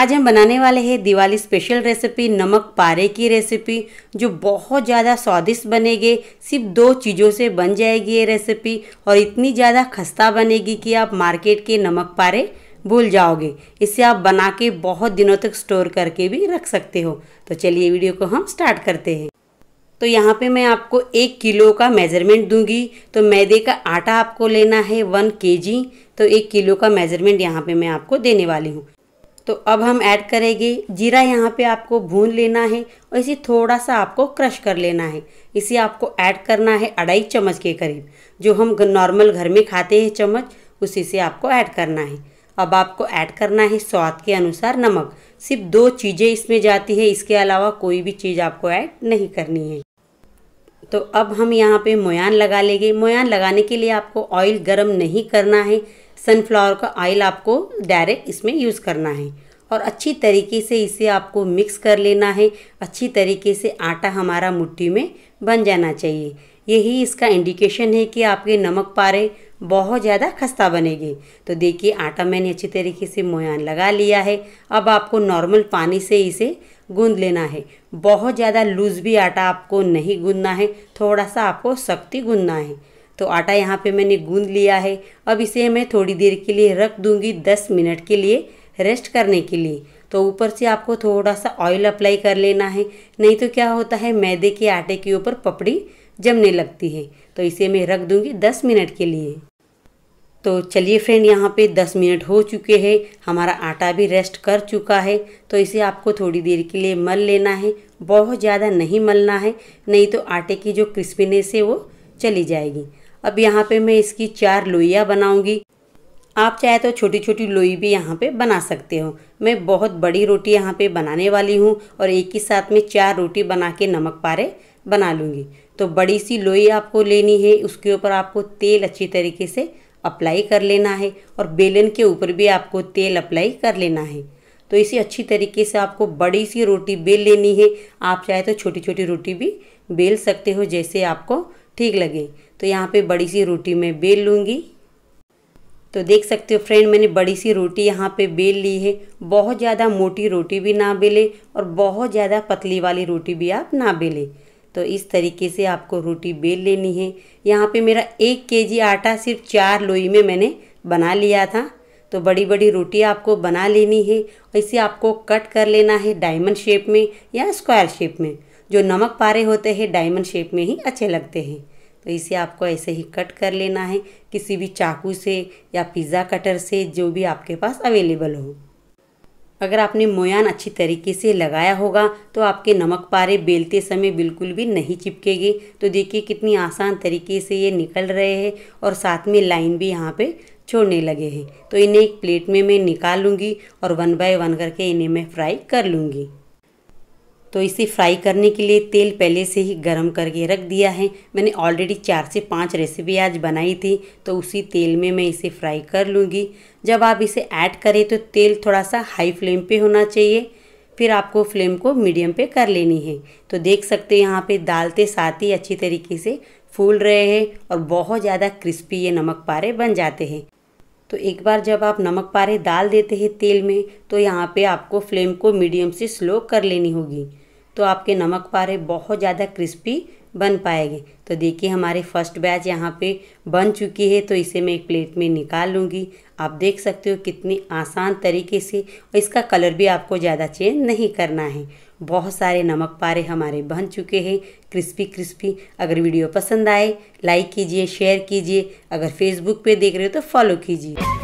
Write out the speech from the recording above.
आज हम बनाने वाले हैं दिवाली स्पेशल रेसिपी नमक पारे की रेसिपी जो बहुत ज़्यादा स्वादिष्ट बनेगी सिर्फ दो चीज़ों से बन जाएगी ये रेसिपी और इतनी ज़्यादा खस्ता बनेगी कि आप मार्केट के नमक पारे भूल जाओगे इसे आप बना के बहुत दिनों तक स्टोर करके भी रख सकते हो तो चलिए वीडियो को हम स्टार्ट करते हैं तो यहाँ पे मैं आपको एक किलो का मेज़रमेंट दूंगी तो मैदे का आटा आपको लेना है वन केजी तो एक किलो का मेज़रमेंट यहाँ पे मैं आपको देने वाली हूँ तो अब हम ऐड करेंगे जीरा यहाँ पे आपको भून लेना है और इसे थोड़ा सा आपको क्रश कर लेना है इसे आपको ऐड करना है अढ़ाई चम्मच के करीब जो हम नॉर्मल घर में खाते हैं चम्मच उसी से आपको ऐड करना है अब आपको ऐड करना है स्वाद के अनुसार नमक सिर्फ दो चीज़ें इसमें जाती है इसके अलावा कोई भी चीज़ आपको ऐड नहीं करनी है तो अब हम यहाँ पे मोयान लगा लेंगे मोयान लगाने के लिए आपको ऑयल गरम नहीं करना है सनफ्लावर का ऑयल आपको डायरेक्ट इसमें यूज़ करना है और अच्छी तरीके से इसे आपको मिक्स कर लेना है अच्छी तरीके से आटा हमारा मुट्ठी में बन जाना चाहिए यही इसका इंडिकेशन है कि आपके नमक पारे बहुत ज़्यादा खस्ता बनेंगे तो देखिए आटा मैंने अच्छी तरीके से मोयान लगा लिया है अब आपको नॉर्मल पानी से इसे गूंद लेना है बहुत ज़्यादा लूज़ भी आटा आपको नहीं गूंदना है थोड़ा सा आपको सख्ती गूंदना है तो आटा यहाँ पे मैंने गूंद लिया है अब इसे मैं थोड़ी देर के लिए रख दूँगी दस मिनट के लिए रेस्ट करने के लिए तो ऊपर से आपको थोड़ा सा ऑयल अप्लाई कर लेना है नहीं तो क्या होता है मैदे के आटे के ऊपर पपड़ी जमने लगती है तो इसे मैं रख दूँगी दस मिनट के लिए तो चलिए फ्रेंड यहाँ पे दस मिनट हो चुके हैं हमारा आटा भी रेस्ट कर चुका है तो इसे आपको थोड़ी देर के लिए मल लेना है बहुत ज़्यादा नहीं मलना है नहीं तो आटे की जो क्रिस्पीनेस है वो चली जाएगी अब यहाँ पे मैं इसकी चार लोइयाँ बनाऊँगी आप चाहे तो छोटी छोटी लोई भी यहाँ पे बना सकते हो मैं बहुत बड़ी रोटी यहाँ पे बनाने वाली हूँ और एक ही साथ में चार रोटी बना के नमक पारे बना लूँगी तो बड़ी सी लोई आपको लेनी है उसके ऊपर आपको तेल अच्छी तरीके से अप्लाई कर लेना है और बेलन के ऊपर भी आपको तेल अप्लाई कर लेना है तो इसे अच्छी तरीके से आपको बड़ी सी रोटी बेल लेनी है आप चाहे तो छोटी छोटी रोटी भी बेल सकते हो जैसे आपको ठीक लगे तो यहाँ पे बड़ी सी रोटी मैं बेल लूँगी तो देख सकते हो फ्रेंड मैंने बड़ी सी रोटी यहाँ पे बेल ली है बहुत ज़्यादा मोटी रोटी भी ना बेलें और बहुत ज़्यादा पतली वाली रोटी भी आप ना बेलें तो इस तरीके से आपको रोटी बेल लेनी है यहाँ पे मेरा एक केजी आटा सिर्फ चार लोई में मैंने बना लिया था तो बड़ी बड़ी रोटी आपको बना लेनी है इसे आपको कट कर लेना है डायमंड शेप में या स्क्वायर शेप में जो नमक पारे होते हैं डायमंड शेप में ही अच्छे लगते हैं तो इसे आपको ऐसे ही कट कर लेना है किसी भी चाकू से या पिज़्ज़ा कटर से जो भी आपके पास अवेलेबल हो अगर आपने मोयान अच्छी तरीके से लगाया होगा तो आपके नमक पारे बेलते समय बिल्कुल भी नहीं चिपकेगे तो देखिए कितनी आसान तरीके से ये निकल रहे हैं और साथ में लाइन भी यहाँ पे छोड़ने लगे हैं तो इन्हें एक प्लेट में मैं निकाल लूँगी और वन बाय वन करके इन्हें मैं फ्राई कर लूँगी तो इसे फ्राई करने के लिए तेल पहले से ही गर्म करके रख दिया है मैंने ऑलरेडी चार से पाँच रेसिपी आज बनाई थी तो उसी तेल में मैं इसे फ्राई कर लूँगी जब आप इसे ऐड करें तो तेल थोड़ा सा हाई फ्लेम पे होना चाहिए फिर आपको फ्लेम को मीडियम पे कर लेनी है तो देख सकते हैं यहाँ पे डालते साथ ही अच्छी तरीके से फूल रहे हैं और बहुत ज़्यादा क्रिस्पी ये नमक पारे बन जाते हैं तो एक बार जब आप नमक पारे डाल देते हैं तेल में तो यहाँ पे आपको फ्लेम को मीडियम से स्लो कर लेनी होगी तो आपके नमक पारे बहुत ज़्यादा क्रिस्पी बन पाएंगे तो देखिए हमारे फर्स्ट बैच यहाँ पे बन चुकी है तो इसे मैं एक प्लेट में निकाल लूँगी आप देख सकते हो कितनी आसान तरीके से और इसका कलर भी आपको ज़्यादा चेंज नहीं करना है बहुत सारे नमक पारे हमारे बन चुके हैं क्रिस्पी क्रिस्पी अगर वीडियो पसंद आए लाइक कीजिए शेयर कीजिए अगर फेसबुक पर देख रहे हो तो फॉलो कीजिए